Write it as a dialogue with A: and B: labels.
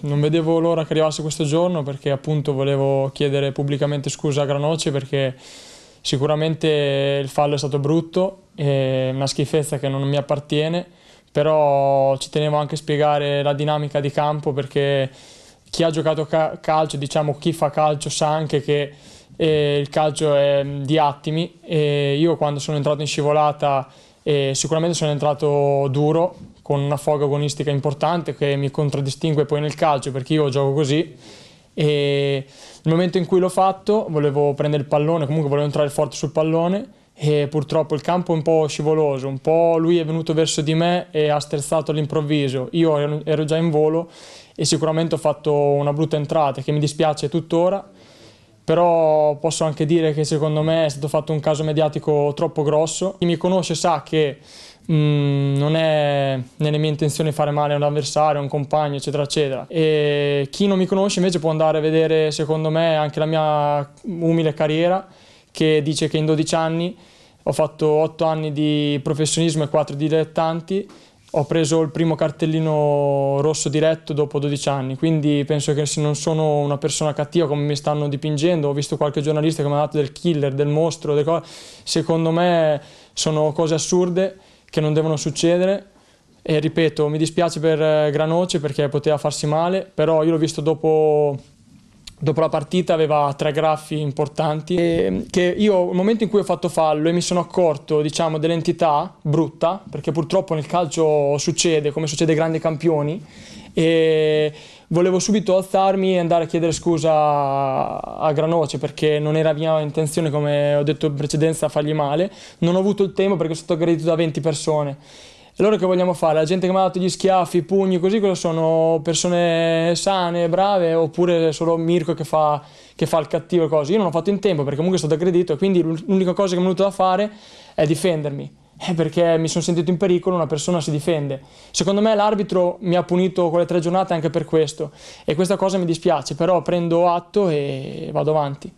A: non vedevo l'ora che arrivasse questo giorno perché appunto volevo chiedere pubblicamente scusa a Granoce perché sicuramente il fallo è stato brutto, è una schifezza che non mi appartiene, però ci tenevo anche a spiegare la dinamica di campo perché chi ha giocato ca calcio, diciamo chi fa calcio sa anche che eh, il calcio è mm, di attimi e io quando sono entrato in scivolata eh, sicuramente sono entrato duro con una foga agonistica importante che mi contraddistingue poi nel calcio perché io gioco così e nel momento in cui l'ho fatto volevo prendere il pallone, comunque volevo entrare forte sul pallone e purtroppo il campo è un po' scivoloso, un po' lui è venuto verso di me e ha sterzato all'improvviso, io ero già in volo e sicuramente ho fatto una brutta entrata che mi dispiace tuttora, però posso anche dire che secondo me è stato fatto un caso mediatico troppo grosso, chi mi conosce sa che mh, mm, non è nelle mie intenzioni fare male a un avversario, a un compagno, eccetera, eccetera. E chi non mi conosce invece può andare a vedere, secondo me, anche la mia umile carriera, che dice che in 12 anni ho fatto 8 anni di professionismo e 4 di dilettanti, ho preso il primo cartellino rosso diretto dopo 12 anni, quindi penso che se non sono una persona cattiva come mi stanno dipingendo, ho visto qualche giornalista che mi ha dato del killer, del mostro, secondo me sono cose assurde che non devono succedere e ripeto mi dispiace per eh, Granoce perché poteva farsi male però io l'ho visto dopo dopo la partita aveva tre graffi importanti e che io nel momento in cui ho fatto fallo e mi sono accorto diciamo dell'entità brutta perché purtroppo nel calcio succede come succede ai grandi campioni e volevo subito alzarmi e andare a chiedere scusa a Granoce perché non era mia intenzione come ho detto in precedenza fargli male non ho avuto il tempo perché sono stato aggredito da 20 persone loro che vogliamo fare? La gente che mi ha dato gli schiaffi, i pugni, così, cosa sono? Persone sane, brave, oppure solo Mirko che fa, che fa il cattivo e cose? Io non ho fatto in tempo perché comunque sono stato aggredito e quindi l'unica cosa che mi è venuta da fare è difendermi. Eh, perché mi sono sentito in pericolo, una persona si difende. Secondo me l'arbitro mi ha punito quelle tre giornate anche per questo e questa cosa mi dispiace, però prendo atto e vado avanti.